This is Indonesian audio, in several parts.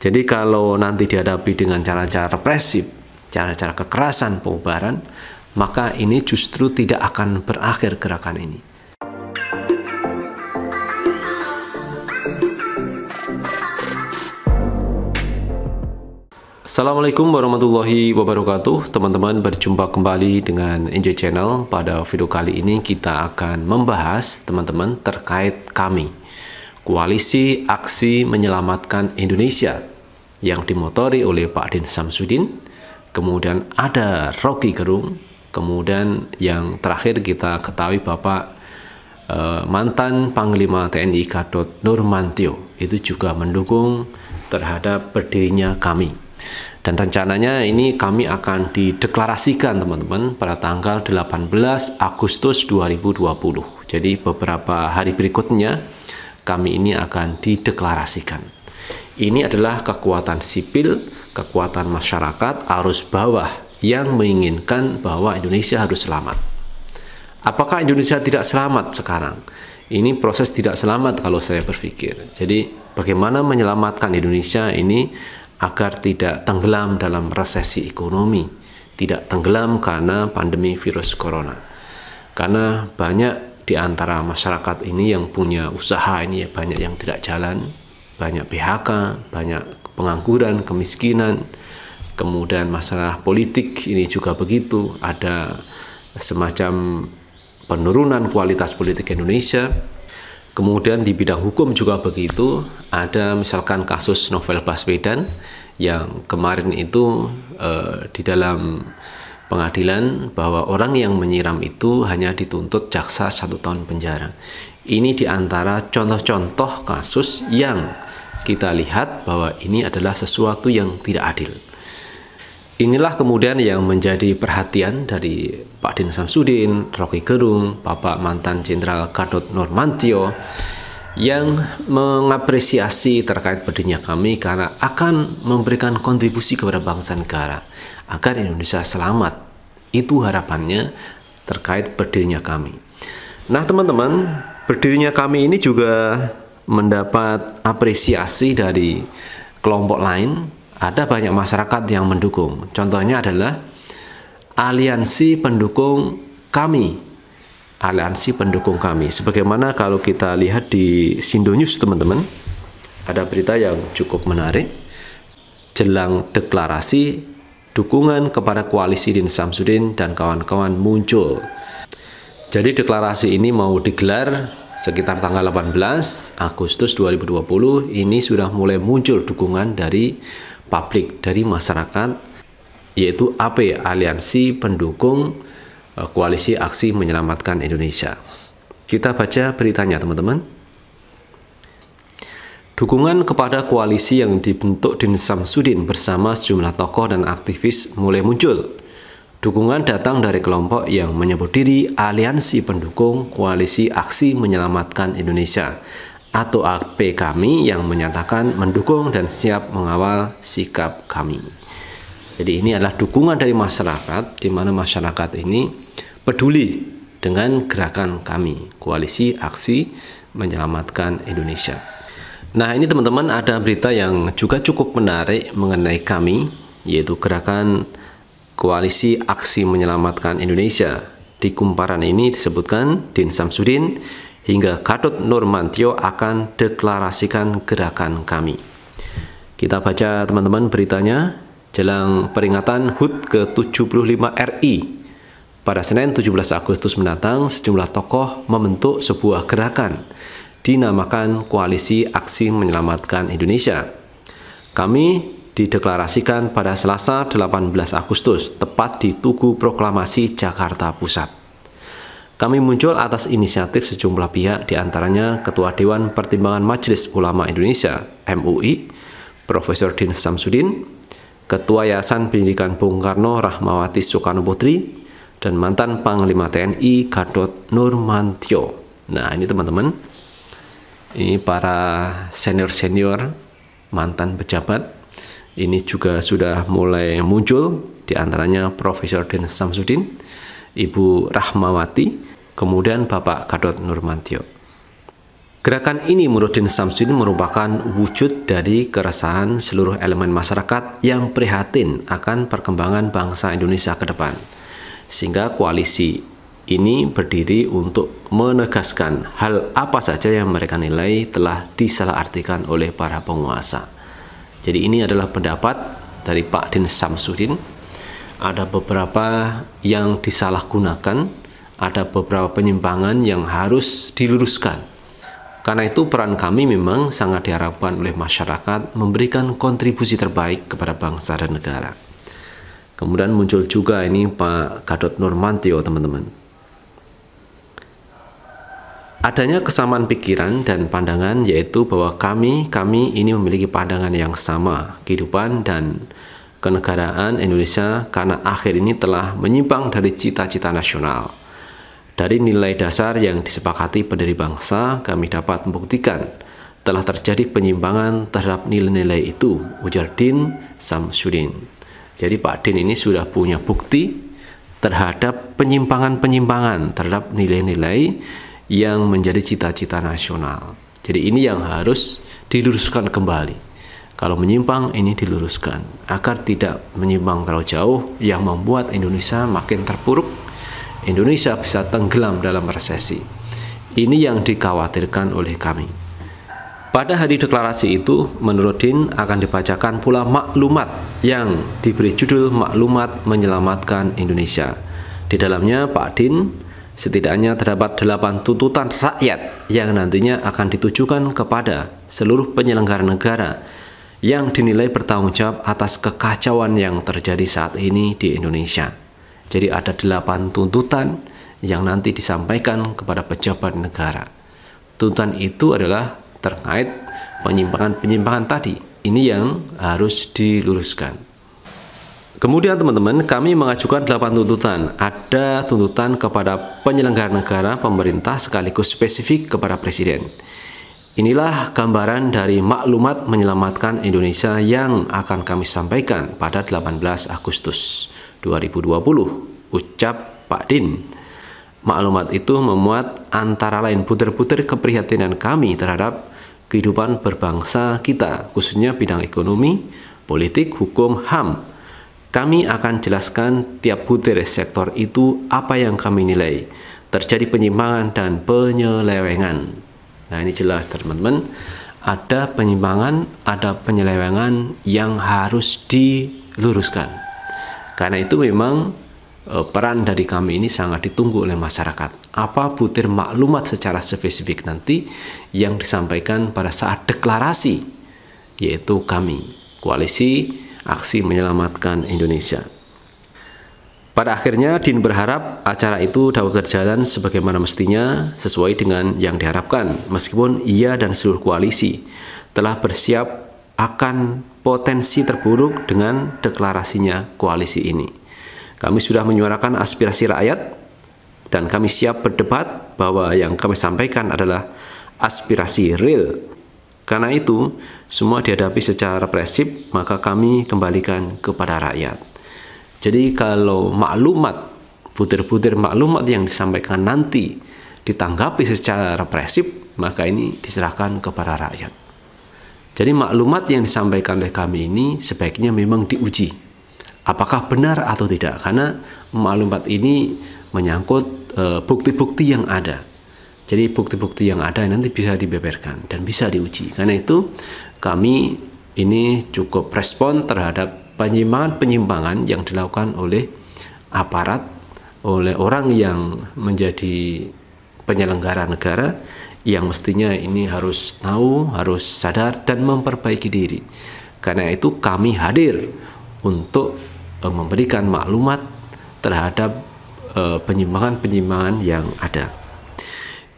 Jadi kalau nanti dihadapi dengan cara-cara represif, cara-cara kekerasan, pembubaran, maka ini justru tidak akan berakhir gerakan ini. Assalamualaikum warahmatullahi wabarakatuh Teman-teman berjumpa kembali dengan Enjoy Channel Pada video kali ini kita akan membahas teman-teman terkait kami Koalisi Aksi Menyelamatkan Indonesia yang dimotori oleh Pak Din Samsudin, kemudian ada Rocky Gerung, kemudian yang terakhir kita ketahui Bapak eh, mantan Panglima TNI Gatot Nurmantio itu juga mendukung terhadap berdirinya kami. Dan rencananya ini kami akan dideklarasikan teman-teman pada tanggal 18 Agustus 2020. Jadi beberapa hari berikutnya kami ini akan dideklarasikan. Ini adalah kekuatan sipil, kekuatan masyarakat, arus bawah yang menginginkan bahwa Indonesia harus selamat. Apakah Indonesia tidak selamat sekarang? Ini proses tidak selamat kalau saya berpikir. Jadi bagaimana menyelamatkan Indonesia ini agar tidak tenggelam dalam resesi ekonomi, tidak tenggelam karena pandemi virus corona. Karena banyak di antara masyarakat ini yang punya usaha ini ya banyak yang tidak jalan, banyak PHK, banyak pengangguran, kemiskinan, kemudian masalah politik ini juga begitu, ada semacam penurunan kualitas politik Indonesia. Kemudian di bidang hukum juga begitu, ada misalkan kasus novel Baswedan yang kemarin itu eh, di dalam pengadilan bahwa orang yang menyiram itu hanya dituntut jaksa satu tahun penjara. Ini diantara contoh-contoh kasus yang kita lihat bahwa ini adalah sesuatu yang tidak adil. Inilah kemudian yang menjadi perhatian dari Pak Din Samsudin, Rocky Gerung, Bapak mantan Jenderal Gadot Normantio, yang mengapresiasi terkait berdirinya kami karena akan memberikan kontribusi kepada bangsa negara agar Indonesia selamat. Itu harapannya terkait berdirinya kami. Nah, teman-teman, berdirinya kami ini juga mendapat apresiasi dari kelompok lain. Ada banyak masyarakat yang mendukung. Contohnya adalah aliansi pendukung kami aliansi pendukung kami. Sebagaimana kalau kita lihat di Sindo News teman-teman, ada berita yang cukup menarik jelang deklarasi dukungan kepada koalisi Din Samsudin dan kawan-kawan muncul. Jadi deklarasi ini mau digelar sekitar tanggal 18 Agustus 2020 ini sudah mulai muncul dukungan dari publik dari masyarakat yaitu AP Aliansi Pendukung Eh, koalisi Aksi Menyelamatkan Indonesia. Kita baca beritanya, teman-teman. Dukungan kepada koalisi yang dibentuk Din Samsudin bersama sejumlah tokoh dan aktivis mulai muncul. Dukungan datang dari kelompok yang menyebut diri Aliansi Pendukung Koalisi Aksi Menyelamatkan Indonesia atau AP kami yang menyatakan mendukung dan siap mengawal sikap kami. Jadi ini adalah dukungan dari masyarakat di mana masyarakat ini peduli dengan gerakan kami, koalisi aksi menyelamatkan Indonesia. Nah, ini teman-teman ada berita yang juga cukup menarik mengenai kami yaitu gerakan koalisi aksi menyelamatkan Indonesia. Di kumparan ini disebutkan Din Samsudin hingga Gatot Nurmantio akan deklarasikan gerakan kami. Kita baca teman-teman beritanya jelang peringatan HUT ke-75 RI. Pada Senin 17 Agustus mendatang, sejumlah tokoh membentuk sebuah gerakan dinamakan Koalisi Aksi Menyelamatkan Indonesia. Kami dideklarasikan pada Selasa 18 Agustus, tepat di Tugu Proklamasi Jakarta Pusat. Kami muncul atas inisiatif sejumlah pihak diantaranya Ketua Dewan Pertimbangan Majelis Ulama Indonesia, MUI, Profesor Din Samsudin, Ketua Yayasan Pendidikan Bung Karno Rahmawati Soekarno Putri, dan mantan Panglima TNI Gatot Nurmantio. Nah ini teman-teman, ini para senior-senior mantan pejabat, ini juga sudah mulai muncul, diantaranya Profesor Den Samsudin, Ibu Rahmawati, kemudian Bapak Gatot Nurmantio. Gerakan ini menurut Din Samsudin merupakan wujud dari keresahan seluruh elemen masyarakat yang prihatin akan perkembangan bangsa Indonesia ke depan. Sehingga koalisi ini berdiri untuk menegaskan hal apa saja yang mereka nilai telah disalahartikan oleh para penguasa. Jadi ini adalah pendapat dari Pak Din Samsudin. Ada beberapa yang disalahgunakan, ada beberapa penyimpangan yang harus diluruskan karena itu peran kami memang sangat diharapkan oleh masyarakat memberikan kontribusi terbaik kepada bangsa dan negara. Kemudian muncul juga ini Pak Gadot Nurmantio, teman-teman. Adanya kesamaan pikiran dan pandangan yaitu bahwa kami, kami ini memiliki pandangan yang sama, kehidupan dan kenegaraan Indonesia karena akhir ini telah menyimpang dari cita-cita nasional dari nilai dasar yang disepakati pendiri bangsa, kami dapat membuktikan telah terjadi penyimpangan terhadap nilai-nilai itu, ujar Din Samsudin. Jadi Pak Din ini sudah punya bukti terhadap penyimpangan-penyimpangan terhadap nilai-nilai yang menjadi cita-cita nasional. Jadi ini yang harus diluruskan kembali. Kalau menyimpang ini diluruskan agar tidak menyimpang terlalu jauh yang membuat Indonesia makin terpuruk Indonesia bisa tenggelam dalam resesi. Ini yang dikhawatirkan oleh kami. Pada hari deklarasi itu, menurut Din akan dibacakan pula maklumat yang diberi judul Maklumat Menyelamatkan Indonesia. Di dalamnya Pak Din setidaknya terdapat 8 tuntutan rakyat yang nantinya akan ditujukan kepada seluruh penyelenggara negara yang dinilai bertanggung jawab atas kekacauan yang terjadi saat ini di Indonesia. Jadi ada delapan tuntutan yang nanti disampaikan kepada pejabat negara. Tuntutan itu adalah terkait penyimpangan-penyimpangan tadi. Ini yang harus diluruskan. Kemudian teman-teman, kami mengajukan delapan tuntutan. Ada tuntutan kepada penyelenggara negara, pemerintah, sekaligus spesifik kepada presiden. Inilah gambaran dari maklumat menyelamatkan Indonesia yang akan kami sampaikan pada 18 Agustus. 2020, ucap Pak Din. Maklumat itu memuat antara lain puter-puter keprihatinan kami terhadap kehidupan berbangsa kita, khususnya bidang ekonomi, politik, hukum, HAM. Kami akan jelaskan tiap butir sektor itu apa yang kami nilai. Terjadi penyimpangan dan penyelewengan. Nah ini jelas teman-teman. Ada penyimpangan, ada penyelewengan yang harus diluruskan. Karena itu memang e, peran dari kami ini sangat ditunggu oleh masyarakat. Apa butir maklumat secara spesifik nanti yang disampaikan pada saat deklarasi, yaitu kami, Koalisi Aksi Menyelamatkan Indonesia. Pada akhirnya, Din berharap acara itu dapat berjalan sebagaimana mestinya sesuai dengan yang diharapkan, meskipun ia dan seluruh koalisi telah bersiap akan potensi terburuk dengan deklarasinya koalisi ini. Kami sudah menyuarakan aspirasi rakyat dan kami siap berdebat bahwa yang kami sampaikan adalah aspirasi real. Karena itu, semua dihadapi secara represif, maka kami kembalikan kepada rakyat. Jadi kalau maklumat, butir-butir maklumat yang disampaikan nanti ditanggapi secara represif, maka ini diserahkan kepada rakyat. Jadi maklumat yang disampaikan oleh kami ini sebaiknya memang diuji. Apakah benar atau tidak? Karena maklumat ini menyangkut e, bukti-bukti e, yang ada. Jadi bukti-bukti yang ada nanti bisa dibeberkan dan bisa diuji. Karena itu kami ini cukup respon terhadap penyimpangan-penyimpangan yang dilakukan oleh aparat, oleh orang yang menjadi penyelenggara negara yang mestinya ini harus tahu, harus sadar dan memperbaiki diri. Karena itu kami hadir untuk uh, memberikan maklumat terhadap eh, penyimpangan-penyimpangan uh, yang ada.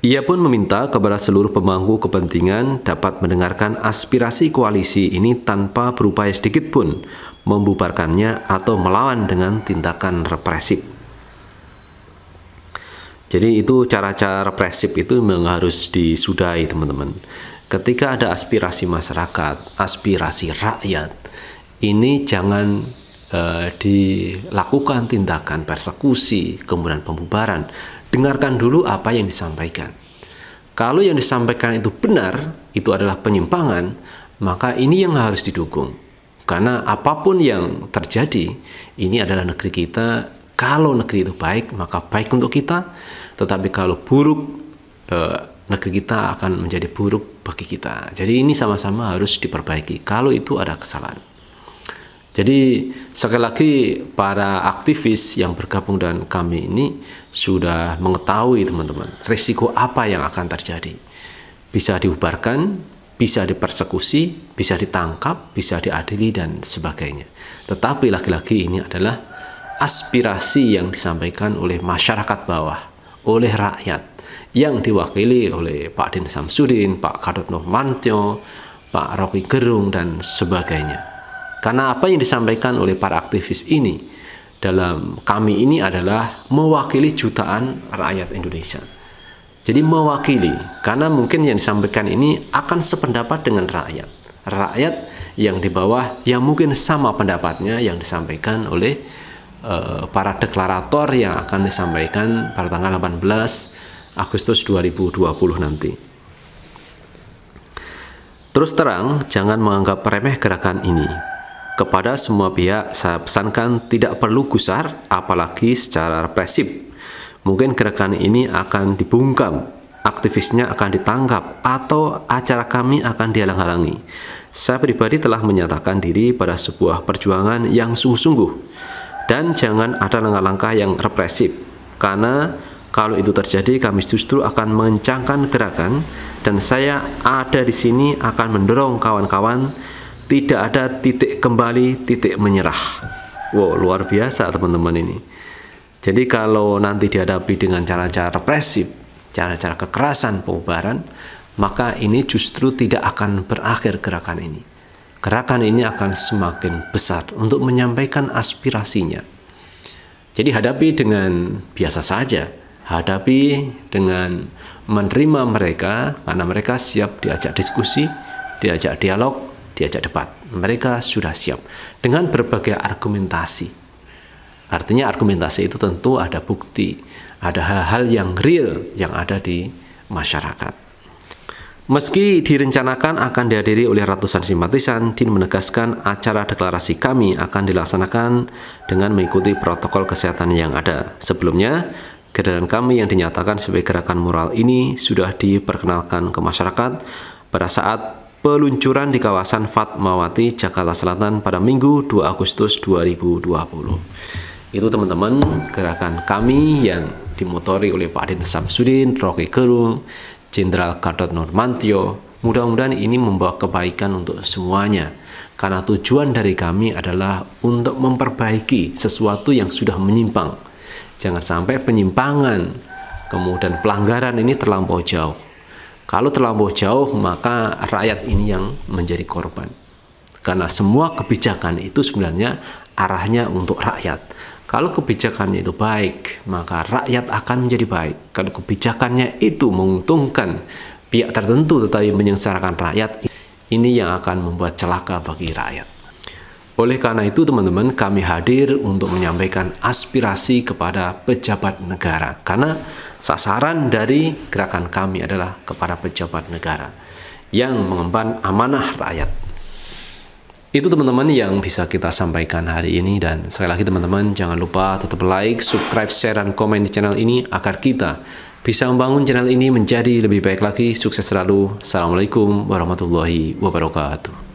Ia pun meminta kepada seluruh pemangku kepentingan dapat mendengarkan aspirasi koalisi ini tanpa berupaya sedikit pun membubarkannya atau melawan dengan tindakan represif. Jadi itu cara-cara represif itu memang harus disudahi teman-teman. Ketika ada aspirasi masyarakat, aspirasi rakyat, ini jangan eh, dilakukan tindakan persekusi, kemudian pembubaran. Dengarkan dulu apa yang disampaikan. Kalau yang disampaikan itu benar, itu adalah penyimpangan, maka ini yang harus didukung. Karena apapun yang terjadi, ini adalah negeri kita. Kalau negeri itu baik, maka baik untuk kita tetapi kalau buruk, eh, negeri kita akan menjadi buruk bagi kita. Jadi ini sama-sama harus diperbaiki kalau itu ada kesalahan. Jadi sekali lagi para aktivis yang bergabung dengan kami ini sudah mengetahui teman-teman risiko apa yang akan terjadi. Bisa diubarkan, bisa dipersekusi, bisa ditangkap, bisa diadili dan sebagainya. Tetapi lagi-lagi ini adalah aspirasi yang disampaikan oleh masyarakat bawah oleh rakyat yang diwakili oleh Pak Din Samsudin, Pak Gadot Nurmantio, Pak Rocky Gerung, dan sebagainya. Karena apa yang disampaikan oleh para aktivis ini dalam kami ini adalah mewakili jutaan rakyat Indonesia. Jadi mewakili, karena mungkin yang disampaikan ini akan sependapat dengan rakyat. Rakyat yang di bawah yang mungkin sama pendapatnya yang disampaikan oleh Eh, para deklarator yang akan disampaikan pada tanggal 18 Agustus 2020 nanti. Terus terang, jangan menganggap remeh gerakan ini. Kepada semua pihak, saya pesankan tidak perlu gusar, apalagi secara represif. Mungkin gerakan ini akan dibungkam, aktivisnya akan ditangkap, atau acara kami akan dihalang-halangi. Saya pribadi telah menyatakan diri pada sebuah perjuangan yang sungguh-sungguh dan jangan ada langkah-langkah yang represif karena kalau itu terjadi kami justru akan mengencangkan gerakan dan saya ada di sini akan mendorong kawan-kawan tidak ada titik kembali titik menyerah wow luar biasa teman-teman ini jadi kalau nanti dihadapi dengan cara-cara represif cara-cara kekerasan pengubaran maka ini justru tidak akan berakhir gerakan ini gerakan ini akan semakin besar untuk menyampaikan aspirasinya. Jadi hadapi dengan biasa saja, hadapi dengan menerima mereka karena mereka siap diajak diskusi, diajak dialog, diajak debat. Mereka sudah siap dengan berbagai argumentasi. Artinya argumentasi itu tentu ada bukti, ada hal-hal yang real yang ada di masyarakat. Meski direncanakan akan dihadiri oleh ratusan simpatisan, Din menegaskan acara deklarasi kami akan dilaksanakan dengan mengikuti protokol kesehatan yang ada. Sebelumnya, Gerakan kami yang dinyatakan sebagai gerakan mural ini sudah diperkenalkan ke masyarakat pada saat peluncuran di kawasan Fatmawati, Jakarta Selatan pada Minggu 2 Agustus 2020. Itu teman-teman gerakan kami yang dimotori oleh Pak Adin Samsudin, Rocky Gerung, Jenderal Gatot Nurmantio. Mudah-mudahan ini membawa kebaikan untuk semuanya. Karena tujuan dari kami adalah untuk memperbaiki sesuatu yang sudah menyimpang. Jangan sampai penyimpangan, kemudian pelanggaran ini terlampau jauh. Kalau terlampau jauh, maka rakyat ini yang menjadi korban. Karena semua kebijakan itu sebenarnya arahnya untuk rakyat. Kalau kebijakannya itu baik, maka rakyat akan menjadi baik. Kalau kebijakannya itu menguntungkan pihak tertentu tetapi menyengsarakan rakyat, ini yang akan membuat celaka bagi rakyat. Oleh karena itu, teman-teman, kami hadir untuk menyampaikan aspirasi kepada pejabat negara. Karena sasaran dari gerakan kami adalah kepada pejabat negara yang mengemban amanah rakyat. Itu teman-teman yang bisa kita sampaikan hari ini dan sekali lagi teman-teman jangan lupa tetap like, subscribe, share, dan komen di channel ini agar kita bisa membangun channel ini menjadi lebih baik lagi. Sukses selalu. Assalamualaikum warahmatullahi wabarakatuh.